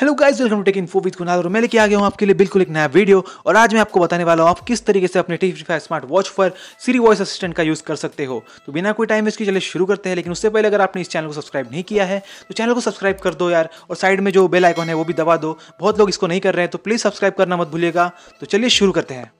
hello guys welcome to tech info with Kunal और मैं लेके आ गया हूँ आपके लिए बिल्कुल एक नया वीडियो और आज मैं आपको बताने वाला हूँ आप किस तरीके से अपने टी फाइव स्मार्ट वॉच पर सीरी वॉइस असिस्टेंट का यूज़ कर सकते हो तो बिना कोई टाइम इसके चले शुरू करते हैं लेकिन उससे पहले अगर आपने इस चैनल को सब्सक्राइब नहीं किया है तो चैनल को सब्सक्राइब कर दो यार और साइड में जो बेल आइकॉन है वो भी दबा दो बहुत लोग इसको नहीं कर रहे हैं तो प्लीज़ सब्सक्राइब करना मत भूलिएगा तो चलिए शुरू करते हैं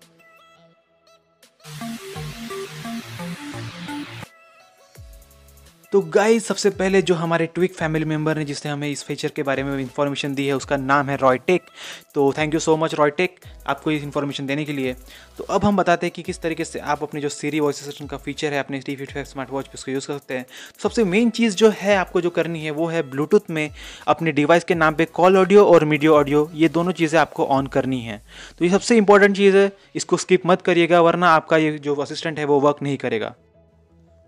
तो गाइस सबसे पहले जो हमारे ट्विक फैमिली मेम्बर ने जिसने हमें इस फीचर के बारे में इन्फॉर्मेशन दी है उसका नाम है रॉयटेक तो thank you so much Roytech आपको इस इन्फॉर्मेशन देने के लिए तो अब हम बताते हैं कि किस तरीके से आप अपने जो सीरी वॉइस असिस्टेंट का फीचर है अपने टी फिट स्मार्ट वॉच पर उसको यूज़ कर सकते हैं तो सबसे मेन चीज़ जो है आपको जो करनी है वो है ब्लूटूथ में अपने डिवाइस के नाम पर कॉल ऑडियो और मीडियो ऑडियो ये दोनों चीज़ें आपको ऑन करनी है तो ये सबसे इंपॉर्टेंट चीज़ है इसको स्किप मत करिएगा वरना आपका ये जो असिस्टेंट है वो वर्क नहीं करेगा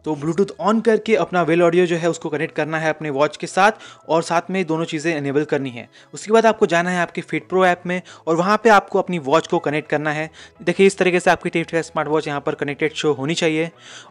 तो ब्लूटूथ ऑन करके अपना वेल ऑडियो जो है उसको कनेक्ट करना है अपने वॉच के साथ और साथ में दोनों चीज़ें इनेबल करनी है उसके बाद आपको जाना है आपके फिट प्रो ऐप में और वहाँ पर आपको अपनी वॉच को कनेक्ट करना है देखिए इस तरीके से आपकी टेप स्मार्ट वॉच यहाँ पर कनेक्टेड शो होनी चाहिए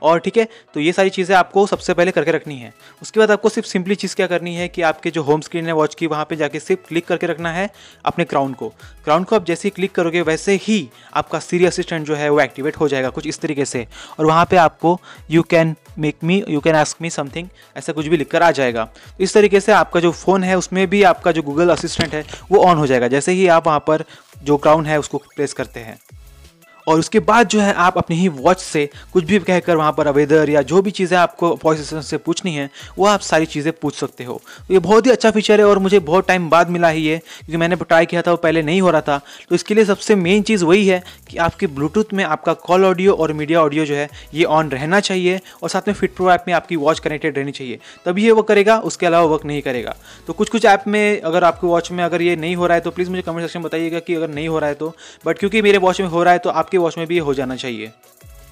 और ठीक है तो ये सारी चीज़ें आपको सबसे पहले करके रखनी है उसके बाद आपको सिर्फ सिंपली चीज़ क्या करनी है कि आपके जो होम स्क्रीन है वॉच की वहाँ पर जाके सिर्फ क्लिक करके रखना है अपने क्राउन को क्राउन को आप जैसे ही क्लिक करोगे वैसे ही आपका सीरी असिस्टेंट जो है वो एक्टिवेट हो जाएगा कुछ इस तरीके से और वहाँ पर आपको you can make me you can ask me something ऐसा कुछ भी लिखकर आ जाएगा तो इस तरीके से आपका जो फ़ोन है उसमें भी आपका जो गूगल असिस्टेंट है वो ऑन हो जाएगा जैसे ही आप वहाँ पर जो क्राउन है उसको प्रेस करते हैं और उसके बाद जो है आप अपनी ही वॉच से कुछ भी कहकर वहाँ पर वेदर या जो भी चीज़ें आपको वॉइस असिस्टेंट से पूछनी है वो आप सारी चीज़ें पूछ सकते हो तो ये बहुत ही अच्छा फीचर है और मुझे बहुत टाइम बाद मिला ही ये क्योंकि मैंने ट्राई किया था वो पहले नहीं हो रहा था तो इसके लिए सबसे मेन चीज़ वही है कि आपके ब्लूटूथ में आपका कॉल ऑडियो और मीडिया ऑडियो जो है ये ऑन रहना चाहिए और साथ में फिट प्रो ऐप में आपकी वॉच कनेक्टेड रहनी चाहिए तभी ये वो करेगा उसके अलावा वर्क नहीं करेगा तो कुछ कुछ ऐप में अगर आपके वॉच में अगर ये नहीं हो रहा है तो प्लीज़ मुझे कमेंट सेक्शन बताइएगा कि अगर नहीं हो रहा है तो बट क्योंकि मेरे वॉच में हो रहा है तो आपके आपके वॉच में भी हो जाना चाहिए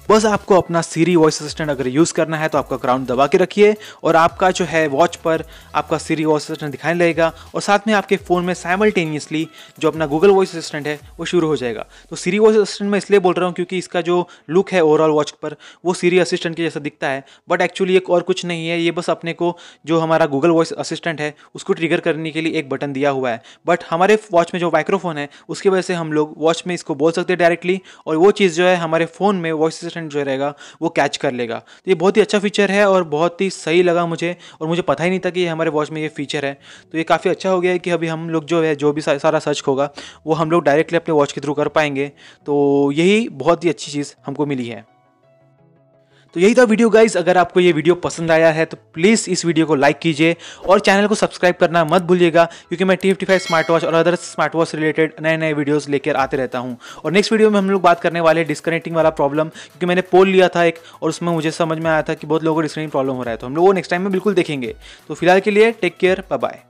बस आपको अपना सीरी वॉइस असिस्टेंट अगर यूज़ करना है तो आपका क्राउन दबा के रखिए और आपका जो है वॉच पर आपका सीरी वॉइस असिस्टेंट दिखाई लगेगा और साथ में आपके फ़ोन में साइमल्टेनियसली जो अपना गूगल वॉइस असिस्टेंट है वो शुरू हो जाएगा तो सीरी वॉइस असिस्टेंट मैं इसलिए बोल रहा हूँ क्योंकि इसका जो लुक है ओवरऑल वॉच पर वो सीरी असिस्टेंट के जैसा दिखता है बट एक्चुअली एक और कुछ नहीं है ये बस अपने को जो हमारा गूगल वॉइस असिस्टेंट है उसको ट्रिगर करने के लिए एक बटन दिया हुआ है बट हमारे वॉच में जो माइक्रोफोन है उसकी वजह से हम लोग वॉच में इसको बोल सकते हैं डायरेक्टली और वो चीज़ जो है हमारे फ़ोन में वॉइस परसेंट जो रहेगा वो कैच कर लेगा तो ये बहुत ही अच्छा फीचर है और बहुत ही सही लगा मुझे और मुझे पता ही नहीं था कि ये हमारे वॉच में ये फीचर है तो ये काफ़ी अच्छा हो गया है कि अभी हम लोग जो है जो भी सारा सर्च होगा वो हम लोग डायरेक्टली अपने वॉच के थ्रू कर पाएंगे तो यही बहुत ही अच्छी चीज़ हमको मिली है तो यही था वीडियो गाइज अगर आपको ये वीडियो पसंद आया है तो प्लीज़ इस वीडियो को लाइक कीजिए और चैनल को सब्सक्राइब करना मत भूलिएगा क्योंकि मैं T fifty five smart watch और अदर स्मार्ट वॉच रिलेटेड नए नए वीडियोस लेकर आते रहता हूँ और नेक्स्ट वीडियो में हम लोग बात करने वाले डिस्कनेक्टिंग वाला प्रॉब्लम क्योंकि मैंने पोल लिया था एक और उसमें मुझे समझ में आया था कि बहुत लोगों को डिस्कनेक्टिंग प्रॉब्लम हो रहा है तो हम लोग वो नेक्स्ट टाइम में बिल्कुल देखेंगे तो फिलहाल के लिए टेक केयर बाय